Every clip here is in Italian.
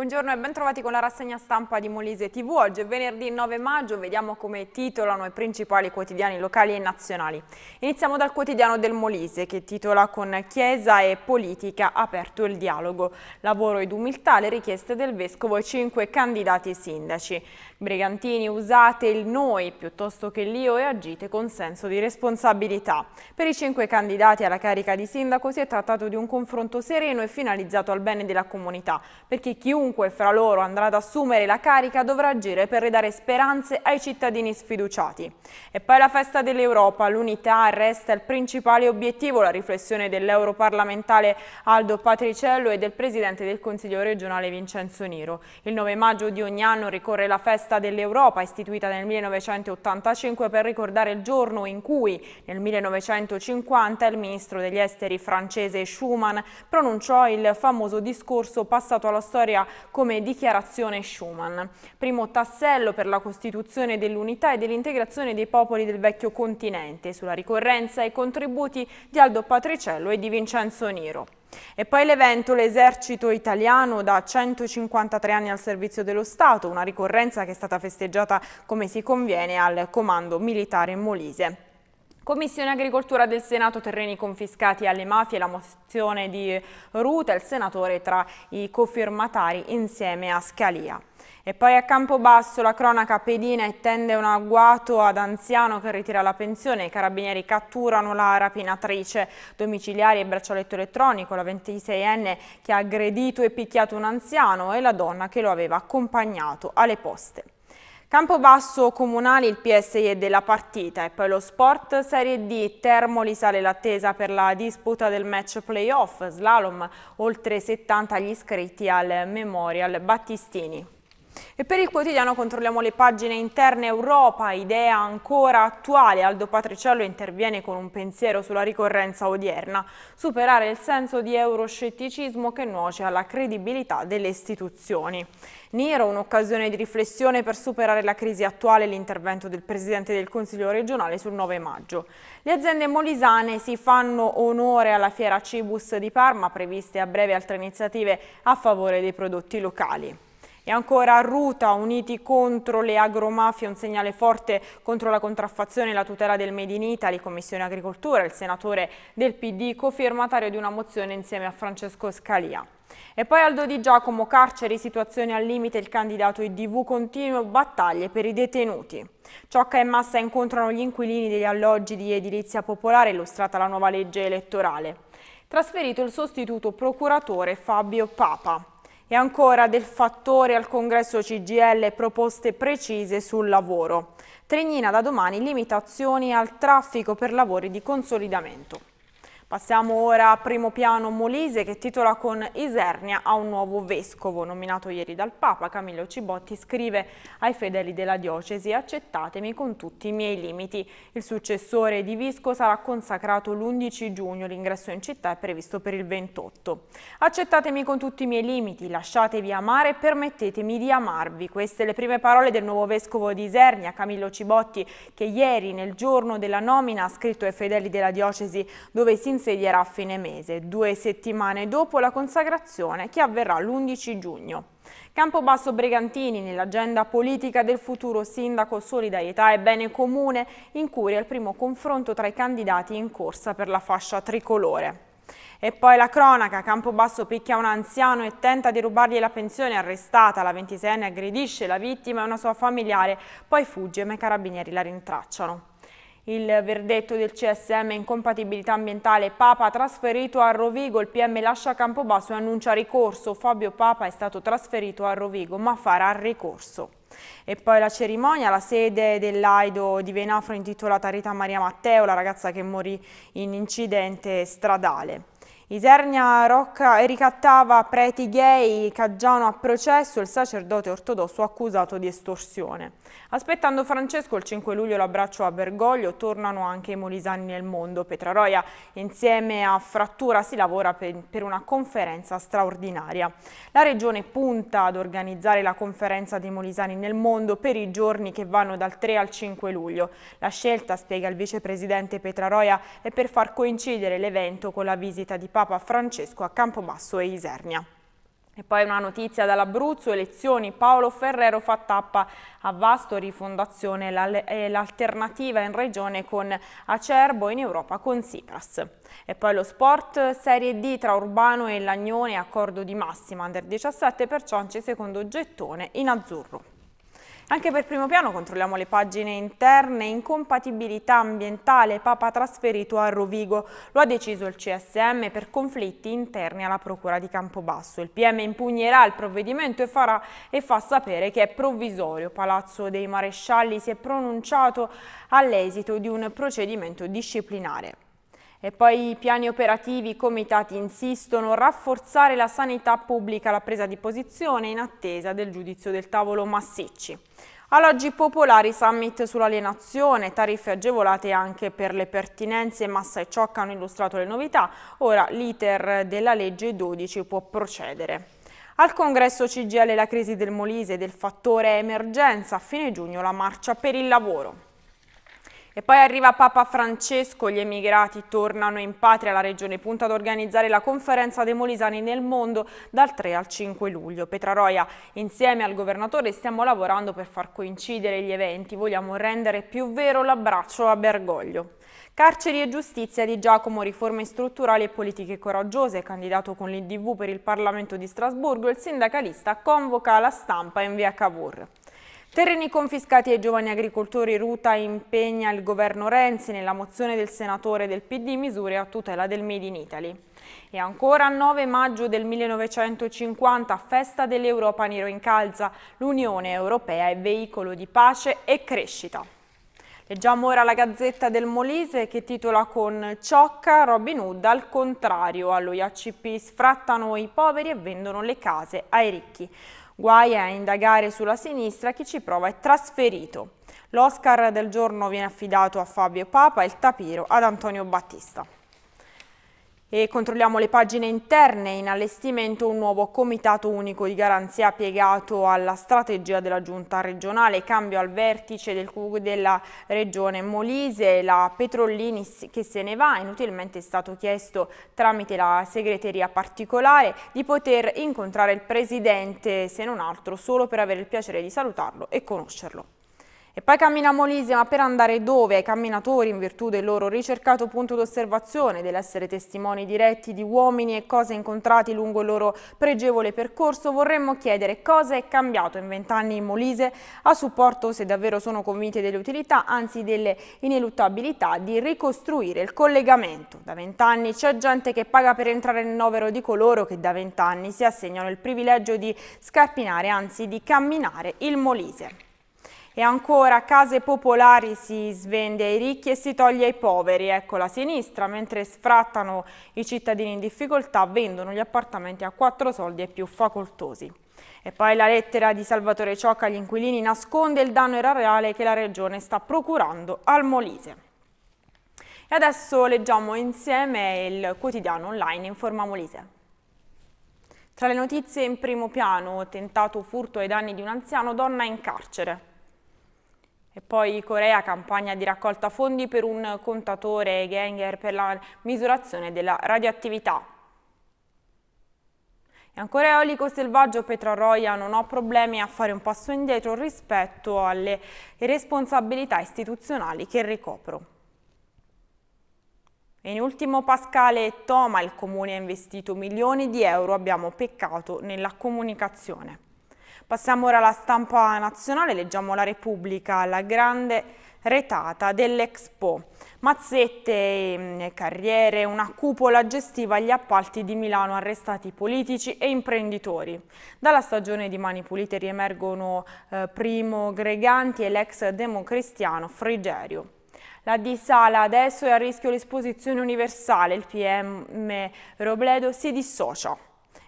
Buongiorno e ben trovati con la rassegna stampa di Molise TV. Oggi è venerdì 9 maggio, vediamo come titolano i principali quotidiani locali e nazionali. Iniziamo dal quotidiano del Molise che titola con Chiesa e politica aperto il dialogo, lavoro ed umiltà le richieste del Vescovo e cinque candidati sindaci. Brigantini usate il noi piuttosto che l'io e agite con senso di responsabilità. Per i cinque candidati alla carica di sindaco si è trattato di un confronto sereno e finalizzato al bene della comunità, perché chiunque chiunque fra loro andrà ad assumere la carica dovrà agire per ridare speranze ai cittadini sfiduciati. E poi la festa dell'Europa, l'unità resta il principale obiettivo, la riflessione dell'europarlamentare Aldo Patriciello e del presidente del Consiglio regionale Vincenzo Niro. Il 9 maggio di ogni anno ricorre la festa dell'Europa, istituita nel 1985 per ricordare il giorno in cui, nel 1950, il ministro degli esteri francese Schuman pronunciò il famoso discorso passato alla storia come dichiarazione Schuman. Primo tassello per la costituzione dell'unità e dell'integrazione dei popoli del vecchio continente, sulla ricorrenza e contributi di Aldo Patriciello e di Vincenzo Niro. E poi l'evento L'esercito italiano da 153 anni al servizio dello Stato, una ricorrenza che è stata festeggiata come si conviene al Comando Militare Molise. Commissione Agricoltura del Senato terreni confiscati alle mafie, la mozione di Ruta, il senatore tra i cofirmatari insieme a Scalia. E poi a Campobasso la cronaca pedina e tende un agguato ad anziano che ritira la pensione, i carabinieri catturano la rapinatrice domiciliari e braccialetto elettronico, la 26enne che ha aggredito e picchiato un anziano e la donna che lo aveva accompagnato alle poste. Campobasso Comunale il PSI è della partita e poi lo sport Serie D Termoli sale l'attesa per la disputa del match playoff slalom oltre 70 gli iscritti al Memorial Battistini. E per il quotidiano controlliamo le pagine interne Europa, idea ancora attuale. Aldo Patriciello interviene con un pensiero sulla ricorrenza odierna. Superare il senso di euroscetticismo che nuoce alla credibilità delle istituzioni. Nero, un'occasione di riflessione per superare la crisi attuale e l'intervento del Presidente del Consiglio regionale sul 9 maggio. Le aziende molisane si fanno onore alla fiera Cibus di Parma, previste a breve altre iniziative a favore dei prodotti locali. E ancora a Ruta, uniti contro le agromafie, un segnale forte contro la contraffazione e la tutela del Made in Italy, Commissione Agricoltura, il senatore del PD, cofirmatario di una mozione insieme a Francesco Scalia. E poi Aldo Di Giacomo, carceri, situazione al limite, il candidato IDV continua battaglie per i detenuti. Ciocca e Massa incontrano gli inquilini degli alloggi di edilizia popolare, illustrata la nuova legge elettorale. Trasferito il sostituto procuratore Fabio Papa e ancora del fattore al congresso CGL proposte precise sul lavoro. Tregnina da domani limitazioni al traffico per lavori di consolidamento. Passiamo ora a primo piano Molise che titola con Isernia a un nuovo vescovo. Nominato ieri dal Papa, Camillo Cibotti scrive ai fedeli della diocesi accettatemi con tutti i miei limiti. Il successore di Visco sarà consacrato l'11 giugno, l'ingresso in città è previsto per il 28. Accettatemi con tutti i miei limiti, lasciatevi amare e permettetemi di amarvi. Queste le prime parole del nuovo vescovo di Isernia, Camillo Cibotti, che ieri nel giorno della nomina ha scritto ai fedeli della diocesi dove si insedierà a fine mese, due settimane dopo la consacrazione che avverrà l'11 giugno. Campobasso Brigantini nell'agenda politica del futuro sindaco Solidarietà e Bene Comune in curia il primo confronto tra i candidati in corsa per la fascia tricolore. E poi la cronaca, Campobasso picchia un anziano e tenta di rubargli la pensione arrestata, la 26enne aggredisce la vittima e una sua familiare, poi fugge ma i carabinieri la rintracciano. Il verdetto del CSM in compatibilità ambientale Papa trasferito a Rovigo, il PM lascia Campobasso e annuncia ricorso. Fabio Papa è stato trasferito a Rovigo ma farà ricorso. E poi la cerimonia, la sede dell'Aido di Venafro intitolata Rita Maria Matteo, la ragazza che morì in incidente stradale. Isernia Rocca ricattava preti gay, Caggiano a processo, il sacerdote ortodosso accusato di estorsione. Aspettando Francesco il 5 luglio l'abbraccio a Bergoglio, tornano anche i molisani nel mondo. Petraroia insieme a Frattura si lavora per una conferenza straordinaria. La regione punta ad organizzare la conferenza dei molisani nel mondo per i giorni che vanno dal 3 al 5 luglio. La scelta, spiega il vicepresidente Petraroia, è per far coincidere l'evento con la visita di Papa Papa Francesco a Campobasso e Isernia. E poi una notizia dall'Abruzzo, elezioni, Paolo Ferrero fa tappa a Vasto, rifondazione l'alternativa in regione con Acerbo, in Europa con Sipras. E poi lo sport, Serie D tra Urbano e Lagnone, accordo di massima, under 17 perciò anche secondo gettone in azzurro. Anche per primo piano controlliamo le pagine interne, incompatibilità ambientale, Papa trasferito a Rovigo. Lo ha deciso il CSM per conflitti interni alla Procura di Campobasso. Il PM impugnerà il provvedimento e, farà, e fa sapere che è provvisorio. Palazzo dei Marescialli si è pronunciato all'esito di un procedimento disciplinare. E poi i piani operativi, i comitati insistono, rafforzare la sanità pubblica, la presa di posizione in attesa del giudizio del tavolo Massicci. Alloggi popolari, summit sull'alienazione, tariffe agevolate anche per le pertinenze, Massa e Ciocca hanno illustrato le novità, ora l'iter della legge 12 può procedere. Al congresso CGL la crisi del Molise e del fattore emergenza, a fine giugno la marcia per il lavoro. E poi arriva Papa Francesco, gli emigrati tornano in patria, la regione punta ad organizzare la conferenza dei Molisani nel mondo dal 3 al 5 luglio. Petraroia, insieme al governatore stiamo lavorando per far coincidere gli eventi, vogliamo rendere più vero l'abbraccio a Bergoglio. Carceri e giustizia di Giacomo, riforme strutturali e politiche coraggiose, candidato con l'IDV per il Parlamento di Strasburgo, il sindacalista convoca la stampa in via Cavour. Terreni confiscati ai giovani agricoltori Ruta impegna il governo Renzi nella mozione del senatore del PD misure a tutela del Made in Italy. E ancora 9 maggio del 1950, festa dell'Europa Nero in Calza, l'Unione Europea è veicolo di pace e crescita. Leggiamo ora la Gazzetta del Molise che titola con Ciocca Robin Hood al contrario, allo IACP sfrattano i poveri e vendono le case ai ricchi. Guai a indagare sulla sinistra chi ci prova è trasferito. L'Oscar del giorno viene affidato a Fabio Papa e il tapiro ad Antonio Battista. E controlliamo le pagine interne in allestimento un nuovo comitato unico di garanzia piegato alla strategia della giunta regionale, cambio al vertice del CUG della regione Molise, la Petrollini che se ne va, inutilmente è stato chiesto tramite la segreteria particolare di poter incontrare il presidente se non altro solo per avere il piacere di salutarlo e conoscerlo. E poi camminiamo Molise, ma per andare dove? Ai camminatori, in virtù del loro ricercato punto d'osservazione, dell'essere testimoni diretti di uomini e cose incontrati lungo il loro pregevole percorso, vorremmo chiedere cosa è cambiato in vent'anni in Molise a supporto, se davvero sono convinti delle utilità, anzi delle ineluttabilità, di ricostruire il collegamento. Da vent'anni c'è gente che paga per entrare nel novero di coloro che da vent'anni si assegnano il privilegio di scarpinare, anzi di camminare il Molise. E ancora case popolari si svende ai ricchi e si toglie ai poveri. Ecco la sinistra, mentre sfrattano i cittadini in difficoltà, vendono gli appartamenti a quattro soldi e più facoltosi. E poi la lettera di Salvatore Ciocca agli inquilini nasconde il danno erariale che la Regione sta procurando al Molise. E adesso leggiamo insieme il quotidiano online in forma Molise. Tra le notizie in primo piano, tentato furto ai danni di un anziano, donna in carcere. E poi Corea, campagna di raccolta fondi per un contatore Ganger per la misurazione della radioattività. E ancora eolico selvaggio Petroroia non ho problemi a fare un passo indietro rispetto alle responsabilità istituzionali che ricopro. E in ultimo Pascale Toma, il comune ha investito milioni di euro, abbiamo peccato nella comunicazione. Passiamo ora alla stampa nazionale, leggiamo La Repubblica, la grande retata dell'Expo. Mazzette, mm, e carriere, una cupola gestiva gli appalti di Milano, arrestati politici e imprenditori. Dalla stagione di Mani Pulite riemergono eh, Primo Greganti e l'ex democristiano Frigerio. La di Sala adesso è a rischio l'esposizione universale, il PM Robledo si dissocia.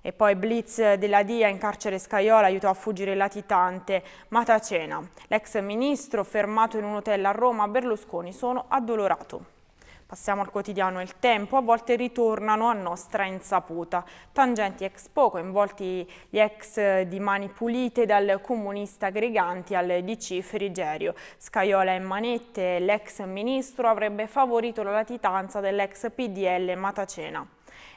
E poi blitz della DIA in carcere Scaiola aiutò a fuggire il latitante Matacena. L'ex ministro fermato in un hotel a Roma, Berlusconi, sono addolorato. Passiamo al quotidiano Il Tempo, a volte ritornano a nostra insaputa. Tangenti ex poco, coinvolti gli ex di Mani Pulite dal comunista Greganti al DC Frigerio. Scaiola e Manette, l'ex ministro, avrebbe favorito la latitanza dell'ex PDL Matacena.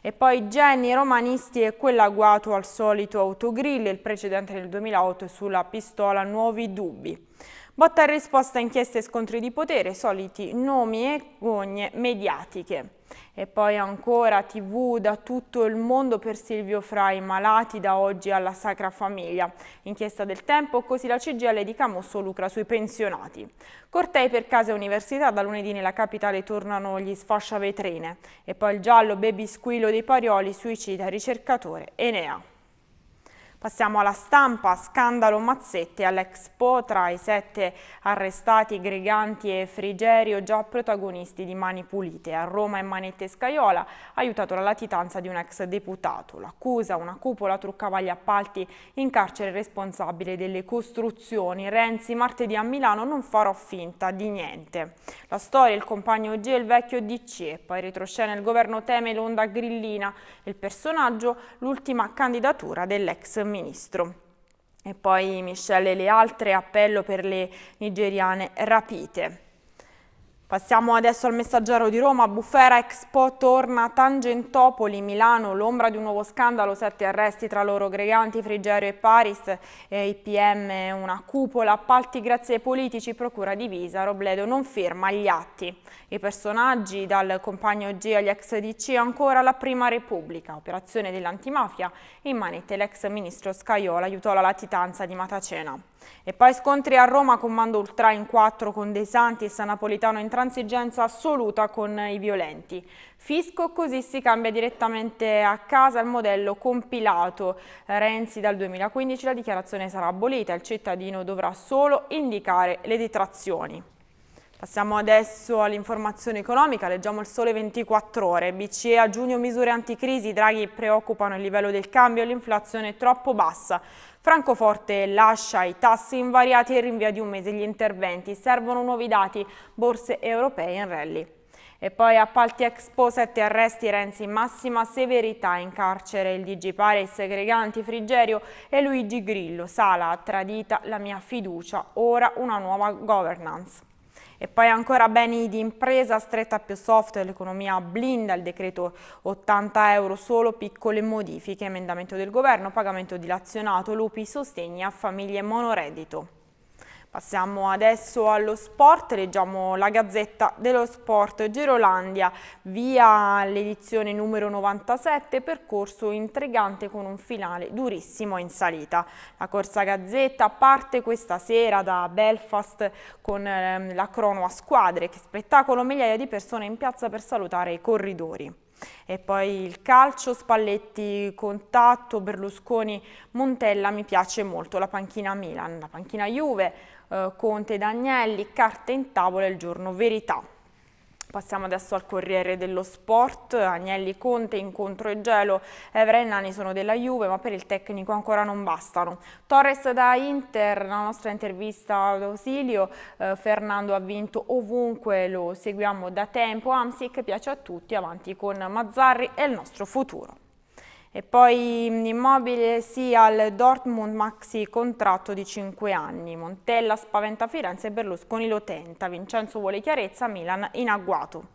E poi Jenny Romanisti e quell'agguato al solito autogrill, il precedente del 2008 sulla pistola Nuovi Dubbi. Botta e risposta inchieste e scontri di potere, soliti nomi e gogne mediatiche. E poi ancora tv da tutto il mondo per Silvio Fra i malati da oggi alla Sacra Famiglia. Inchiesta del tempo, così la CGL di Camusso lucra sui pensionati. Cortei per casa e università, da lunedì nella capitale tornano gli sfasciavetrine. E poi il giallo baby squillo dei parioli, suicida, ricercatore, Enea. Passiamo alla stampa, scandalo Mazzetti all'Expo tra i sette arrestati Greganti e Frigerio già protagonisti di Mani Pulite. A Roma Manette Scaiola aiutato la latitanza di un ex deputato. L'accusa, una cupola truccava gli appalti in carcere responsabile delle costruzioni. Renzi martedì a Milano non farò finta di niente. La storia, il compagno G e il vecchio DC e poi retroscena il governo teme l'onda grillina. Il personaggio, l'ultima candidatura dell'ex ministro ministro. E poi Michelle e le altre, appello per le nigeriane rapite. Passiamo adesso al messaggero di Roma, Bufera Expo torna Tangentopoli, Milano, l'ombra di un nuovo scandalo, sette arresti tra loro Greganti, Frigerio e Paris, eh, IPM una cupola, appalti grazie ai politici, procura divisa, Robledo non ferma gli atti. I personaggi dal compagno G agli ex DC ancora la prima repubblica, operazione dell'antimafia, in manette l'ex ministro Scaiola aiutò la latitanza di Matacena. E poi scontri a Roma, comando Ultra in 4 con De Santi e San Napolitano intransigenza assoluta con i violenti. Fisco così si cambia direttamente a casa il modello compilato. Eh, Renzi dal 2015 la dichiarazione sarà abolita, il cittadino dovrà solo indicare le detrazioni. Passiamo adesso all'informazione economica, leggiamo il sole 24 ore. BCE a giugno misure anticrisi, Draghi preoccupano il livello del cambio, l'inflazione è troppo bassa. Francoforte lascia i tassi invariati e rinvia di un mese gli interventi. Servono nuovi dati, borse europee in rally. E poi appalti Expo, 7 arresti, Renzi in massima severità in carcere, il DG Pares, Greganti, Frigerio e Luigi Grillo. Sala, tradita la mia fiducia, ora una nuova governance. E poi ancora beni di impresa, stretta più soft, l'economia blinda, il decreto 80 euro solo, piccole modifiche, emendamento del governo, pagamento dilazionato, lupi, sostegni a famiglie monoreddito. Passiamo adesso allo sport, leggiamo la Gazzetta dello Sport Girolandia via l'edizione numero 97, percorso intrigante con un finale durissimo in salita. La Corsa Gazzetta parte questa sera da Belfast con ehm, la crono a squadre, che spettacolo migliaia di persone in piazza per salutare i corridori. E poi il calcio, Spalletti, Contatto, Berlusconi, Montella mi piace molto, la panchina Milan, la panchina Juve, eh, Conte ed Agnelli, carte in tavola il giorno verità. Passiamo adesso al Corriere dello Sport, Agnelli Conte, incontro e gelo, Evra e Nani sono della Juve ma per il tecnico ancora non bastano. Torres da Inter, la nostra intervista ad ausilio, eh, Fernando ha vinto ovunque, lo seguiamo da tempo, Amsic piace a tutti, avanti con Mazzarri e il nostro futuro. E poi mm, immobile sì al Dortmund maxi contratto di 5 anni. Montella spaventa Firenze e Berlusconi lo tenta. Vincenzo vuole chiarezza, Milan in agguato.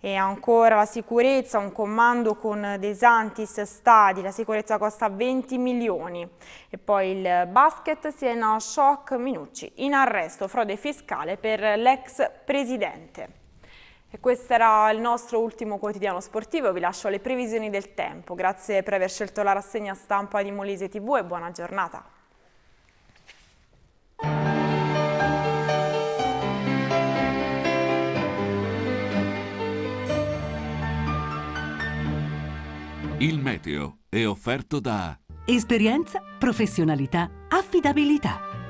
E ancora la sicurezza, un comando con De Santis, Stadi, la sicurezza costa 20 milioni. E poi il basket, Siena, Shock, Minucci, in arresto, frode fiscale per l'ex presidente. E questo era il nostro ultimo quotidiano sportivo, vi lascio le previsioni del tempo. Grazie per aver scelto la rassegna stampa di Molise TV e buona giornata. Il meteo è offerto da Esperienza, professionalità, affidabilità.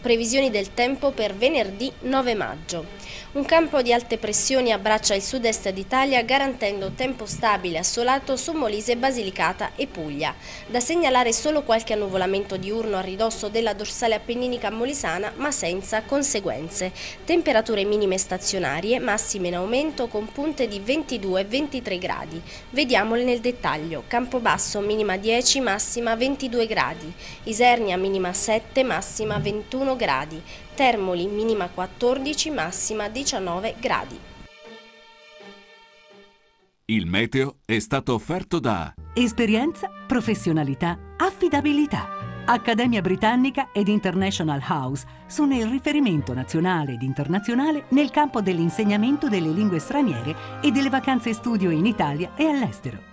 Previsioni del tempo per venerdì 9 maggio. Un campo di alte pressioni abbraccia il sud-est d'Italia garantendo tempo stabile assolato su Molise, Basilicata e Puglia. Da segnalare solo qualche annuvolamento diurno a ridosso della dorsale appenninica molisana ma senza conseguenze. Temperature minime stazionarie, massime in aumento con punte di 22-23 gradi. Vediamole nel dettaglio. Campobasso minima 10, massima 22 gradi. Isernia minima 7, massima 21 21 gradi, Termoli minima 14, massima 19 gradi. Il meteo è stato offerto da Esperienza, professionalità, affidabilità. Accademia Britannica ed International House sono il riferimento nazionale ed internazionale nel campo dell'insegnamento delle lingue straniere e delle vacanze studio in Italia e all'estero.